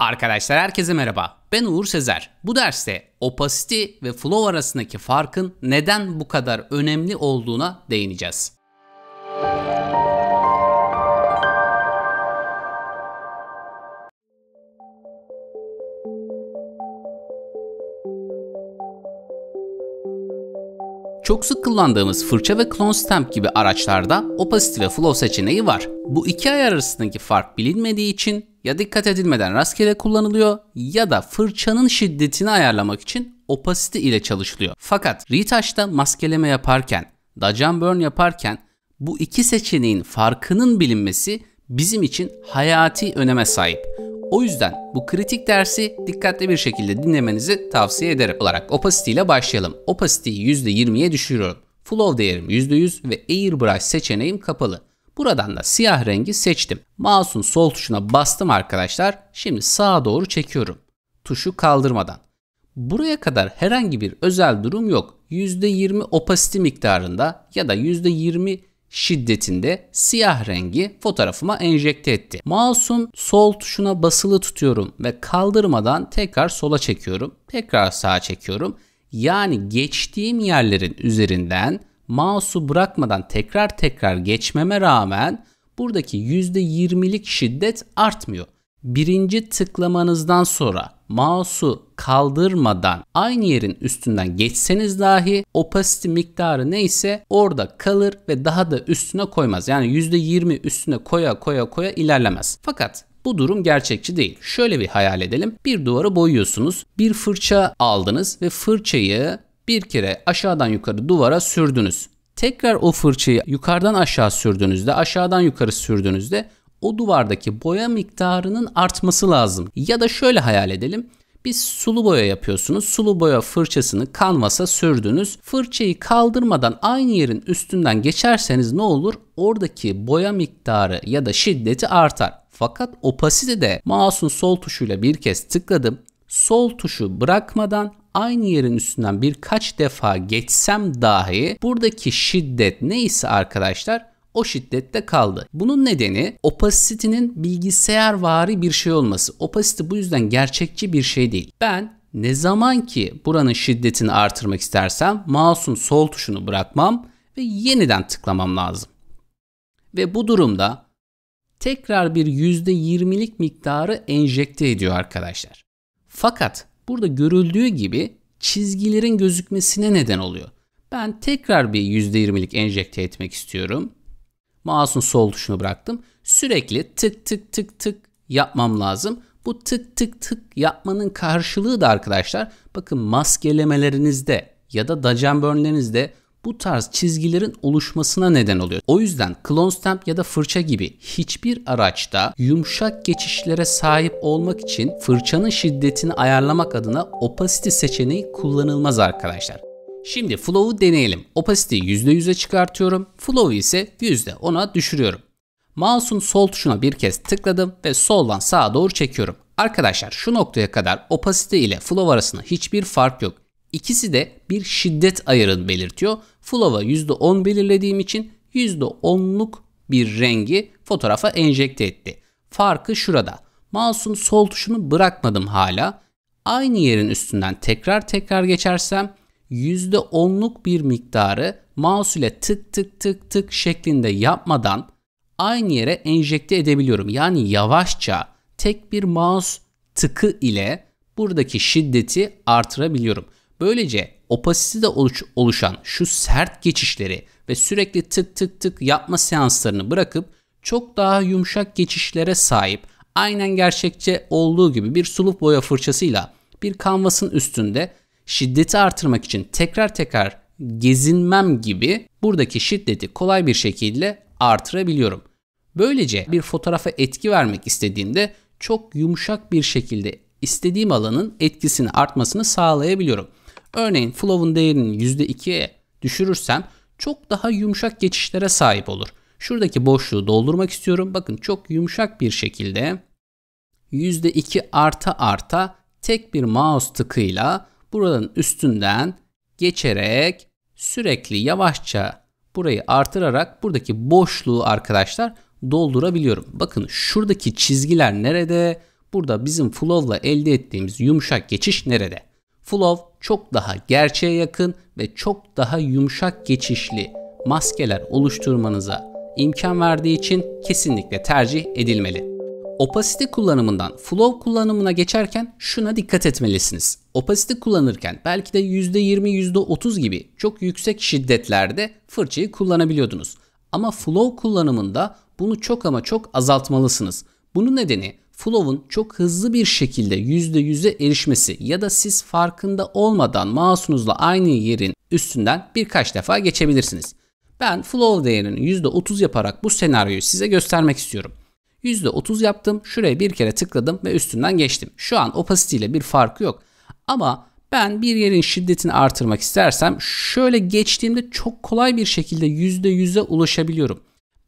Arkadaşlar herkese merhaba. Ben Uğur Sezer. Bu derste opacity ve flow arasındaki farkın neden bu kadar önemli olduğuna değineceğiz. Çok sık kullandığımız fırça ve clone stamp gibi araçlarda opacity ve flow seçeneği var. Bu iki ayar arasındaki fark bilinmediği için ya dikkat edilmeden rastgele kullanılıyor ya da fırçanın şiddetini ayarlamak için opasite ile çalışılıyor. Fakat Ritaş'ta maskeleme yaparken, Dajan Burn yaparken bu iki seçeneğin farkının bilinmesi bizim için hayati öneme sahip. O yüzden bu kritik dersi dikkatli bir şekilde dinlemenizi tavsiye ederim. Olarak opacity ile başlayalım. Opacity'yi %20'ye düşürüyorum. Flow değerim %100 ve airbrush seçeneğim kapalı. Buradan da siyah rengi seçtim. Mouse'un sol tuşuna bastım arkadaşlar. Şimdi sağa doğru çekiyorum. Tuşu kaldırmadan. Buraya kadar herhangi bir özel durum yok. %20 opasite miktarında ya da %20 şiddetinde siyah rengi fotoğrafıma enjekte etti. Mouse'un sol tuşuna basılı tutuyorum ve kaldırmadan tekrar sola çekiyorum. Tekrar sağa çekiyorum. Yani geçtiğim yerlerin üzerinden mouse'u bırakmadan tekrar tekrar geçmeme rağmen buradaki %20'lik şiddet artmıyor. Birinci tıklamanızdan sonra mouse'u kaldırmadan aynı yerin üstünden geçseniz dahi opacity miktarı neyse orada kalır ve daha da üstüne koymaz. Yani %20 üstüne koya koya koya ilerlemez. Fakat bu durum gerçekçi değil. Şöyle bir hayal edelim. Bir duvarı boyuyorsunuz. Bir fırça aldınız ve fırçayı bir kere aşağıdan yukarı duvara sürdünüz. Tekrar o fırçayı yukarıdan aşağı sürdüğünüzde, aşağıdan yukarı sürdüğünüzde o duvardaki boya miktarının artması lazım. Ya da şöyle hayal edelim. Biz sulu boya yapıyorsunuz. Sulu boya fırçasını kanvasa sürdünüz. Fırçayı kaldırmadan aynı yerin üstünden geçerseniz ne olur? Oradaki boya miktarı ya da şiddeti artar. Fakat opasite de mouse'un sol tuşuyla bir kez tıkladım. Sol tuşu bırakmadan aynı yerin üstünden birkaç defa geçsem dahi buradaki şiddet neyse arkadaşlar o şiddette kaldı. Bunun nedeni opasitinin bilgisayar bilgisayarvari bir şey olması. Opacity bu yüzden gerçekçi bir şey değil. Ben ne zaman ki buranın şiddetini artırmak istersem mouse'un sol tuşunu bırakmam ve yeniden tıklamam lazım. Ve bu durumda tekrar bir %20'lik miktarı enjekte ediyor arkadaşlar. Fakat burada görüldüğü gibi çizgilerin gözükmesine neden oluyor. Ben tekrar bir %20'lik enjekte etmek istiyorum. Mouse'un sol tuşunu bıraktım. Sürekli tık tık tık tık yapmam lazım. Bu tık tık tık yapmanın karşılığı da arkadaşlar bakın maskelemelerinizde ya da dajambörnlerinizde bu tarz çizgilerin oluşmasına neden oluyor. O yüzden klon stamp ya da fırça gibi hiçbir araçta yumuşak geçişlere sahip olmak için fırçanın şiddetini ayarlamak adına opacity seçeneği kullanılmaz arkadaşlar. Şimdi flow'u deneyelim. Opacity'yi %100'e çıkartıyorum. Flow'u ise %10'a düşürüyorum. Mouse'un sol tuşuna bir kez tıkladım ve soldan sağa doğru çekiyorum. Arkadaşlar şu noktaya kadar opacity ile flow arasında hiçbir fark yok. İkisi de bir şiddet ayarını belirtiyor. Flow'a %10 belirlediğim için %10'luk bir rengi fotoğrafa enjekte etti. Farkı şurada. Mouse'un sol tuşunu bırakmadım hala. Aynı yerin üstünden tekrar tekrar geçersem %10'luk bir miktarı mouse ile tık tık tık tık şeklinde yapmadan aynı yere enjekte edebiliyorum. Yani yavaşça tek bir mouse tıkı ile buradaki şiddeti artırabiliyorum. Böylece opasite de oluş, oluşan şu sert geçişleri ve sürekli tık tık tık yapma seanslarını bırakıp çok daha yumuşak geçişlere sahip aynen gerçekçe olduğu gibi bir suluk boya fırçasıyla bir kanvasın üstünde şiddeti artırmak için tekrar tekrar gezinmem gibi buradaki şiddeti kolay bir şekilde artırabiliyorum. Böylece bir fotoğrafa etki vermek istediğimde çok yumuşak bir şekilde istediğim alanın etkisini artmasını sağlayabiliyorum. Örneğin flow'un değerini %2'ye düşürürsem çok daha yumuşak geçişlere sahip olur. Şuradaki boşluğu doldurmak istiyorum. Bakın çok yumuşak bir şekilde %2 arta arta tek bir mouse tıkıyla buranın üstünden geçerek sürekli yavaşça burayı artırarak buradaki boşluğu arkadaşlar doldurabiliyorum. Bakın şuradaki çizgiler nerede? Burada bizim flow'la elde ettiğimiz yumuşak geçiş nerede? Flow çok daha gerçeğe yakın ve çok daha yumuşak geçişli maskeler oluşturmanıza imkan verdiği için kesinlikle tercih edilmeli. Opacity kullanımından flow kullanımına geçerken şuna dikkat etmelisiniz. Opacity kullanırken belki de %20, %30 gibi çok yüksek şiddetlerde fırçayı kullanabiliyordunuz. Ama flow kullanımında bunu çok ama çok azaltmalısınız. Bunun nedeni flow'un çok hızlı bir şekilde %100'e erişmesi ya da siz farkında olmadan mouse'unuzla aynı yerin üstünden birkaç defa geçebilirsiniz. Ben flow değerini %30 yaparak bu senaryoyu size göstermek istiyorum. %30 yaptım, şuraya bir kere tıkladım ve üstünden geçtim. Şu an opacity ile bir farkı yok. Ama ben bir yerin şiddetini artırmak istersem şöyle geçtiğimde çok kolay bir şekilde %100'e ulaşabiliyorum.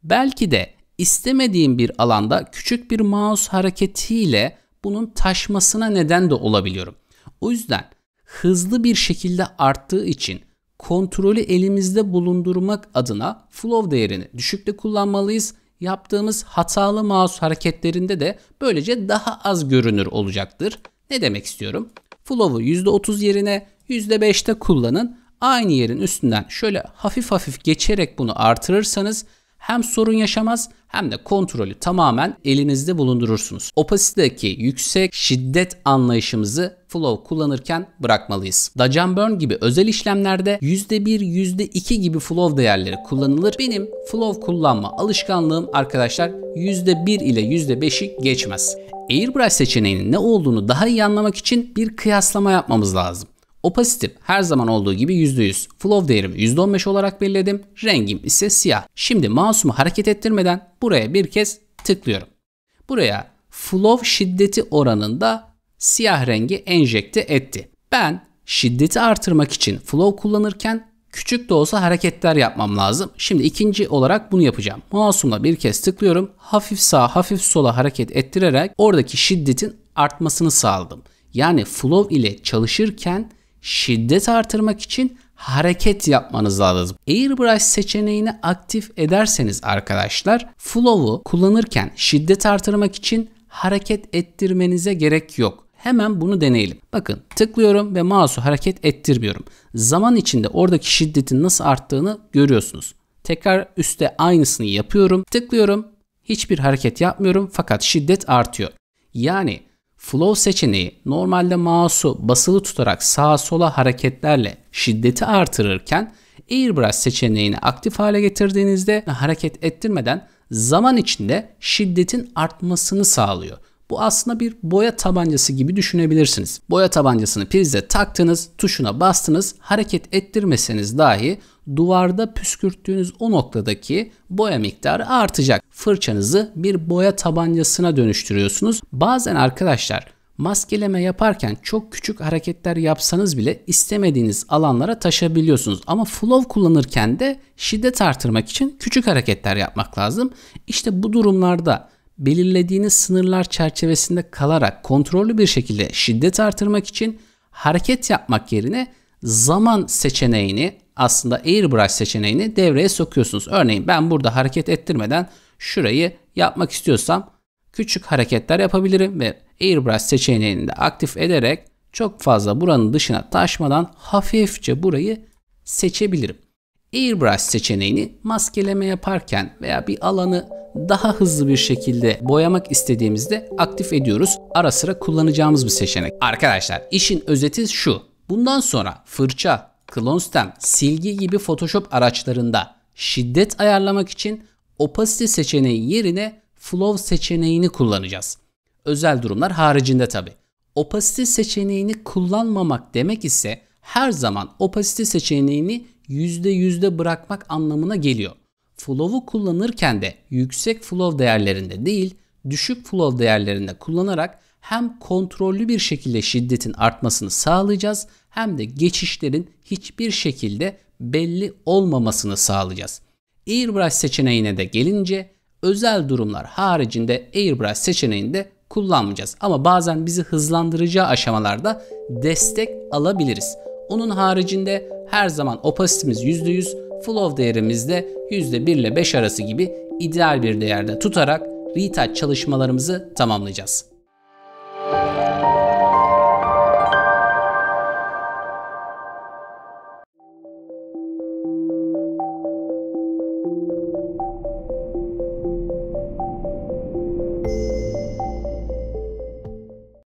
Belki de istemediğim bir alanda küçük bir mouse hareketiyle bunun taşmasına neden de olabiliyorum. O yüzden hızlı bir şekilde arttığı için kontrolü elimizde bulundurmak adına flow değerini düşükte kullanmalıyız. Yaptığımız hatalı mouse hareketlerinde de böylece daha az görünür olacaktır. Ne demek istiyorum? Flow'u %30 yerine %5'te kullanın. Aynı yerin üstünden şöyle hafif hafif geçerek bunu artırırsanız hem sorun yaşamaz hem de kontrolü tamamen elinizde bulundurursunuz. Opasitedeki yüksek şiddet anlayışımızı flow kullanırken bırakmalıyız. Dajan burn gibi özel işlemlerde %1, %2 gibi flow değerleri kullanılır. Benim flow kullanma alışkanlığım arkadaşlar %1 ile %5'i geçmez. Airbrush seçeneğinin ne olduğunu daha iyi anlamak için bir kıyaslama yapmamız lazım. Opasitim her zaman olduğu gibi %100. Flow değerim %15 olarak belirledim. Rengim ise siyah. Şimdi mouse'umu hareket ettirmeden buraya bir kez tıklıyorum. Buraya flow şiddeti oranında siyah rengi enjekte etti. Ben şiddeti artırmak için flow kullanırken küçük de olsa hareketler yapmam lazım. Şimdi ikinci olarak bunu yapacağım. Mouse'umla bir kez tıklıyorum. Hafif sağa hafif sola hareket ettirerek oradaki şiddetin artmasını sağladım. Yani flow ile çalışırken şiddet artırmak için hareket yapmanız lazım. Airbrush seçeneğini aktif ederseniz arkadaşlar flow'u kullanırken şiddet artırmak için hareket ettirmenize gerek yok. Hemen bunu deneyelim. Bakın tıklıyorum ve mouse'u hareket ettirmiyorum. Zaman içinde oradaki şiddetin nasıl arttığını görüyorsunuz. Tekrar üstte aynısını yapıyorum. Tıklıyorum. Hiçbir hareket yapmıyorum fakat şiddet artıyor. Yani Flow seçeneği normalde mouse'u basılı tutarak sağa sola hareketlerle şiddeti artırırken Airbrush seçeneğini aktif hale getirdiğinizde hareket ettirmeden zaman içinde şiddetin artmasını sağlıyor. Bu aslında bir boya tabancası gibi düşünebilirsiniz. Boya tabancasını prize taktınız, tuşuna bastınız, hareket ettirmeseniz dahi duvarda püskürttüğünüz o noktadaki boya miktarı artacak. Fırçanızı bir boya tabancasına dönüştürüyorsunuz. Bazen arkadaşlar maskeleme yaparken çok küçük hareketler yapsanız bile istemediğiniz alanlara taşabiliyorsunuz. Ama flow kullanırken de şiddet artırmak için küçük hareketler yapmak lazım. İşte bu durumlarda belirlediğiniz sınırlar çerçevesinde kalarak kontrollü bir şekilde şiddet artırmak için hareket yapmak yerine zaman seçeneğini aslında airbrush seçeneğini devreye sokuyorsunuz. Örneğin ben burada hareket ettirmeden şurayı yapmak istiyorsam küçük hareketler yapabilirim ve airbrush seçeneğini de aktif ederek çok fazla buranın dışına taşmadan hafifçe burayı seçebilirim. Airbrush seçeneğini maskeleme yaparken veya bir alanı daha hızlı bir şekilde boyamak istediğimizde aktif ediyoruz. Ara sıra kullanacağımız bir seçenek. Arkadaşlar işin özeti şu. Bundan sonra fırça, klon stem, silgi gibi Photoshop araçlarında şiddet ayarlamak için opacity seçeneği yerine flow seçeneğini kullanacağız. Özel durumlar haricinde tabi. Opacity seçeneğini kullanmamak demek ise her zaman opacity seçeneğini %100'de bırakmak anlamına geliyor. Flow'u kullanırken de yüksek flow değerlerinde değil, düşük flow değerlerinde kullanarak hem kontrollü bir şekilde şiddetin artmasını sağlayacağız hem de geçişlerin hiçbir şekilde belli olmamasını sağlayacağız. Airbrush seçeneğine de gelince özel durumlar haricinde airbrush seçeneğini de kullanmayacağız. Ama bazen bizi hızlandıracağı aşamalarda destek alabiliriz. Onun haricinde her zaman opasitimiz %100, flow değerimiz de %1 ile 5 arası gibi ideal bir değerde tutarak retouch çalışmalarımızı tamamlayacağız.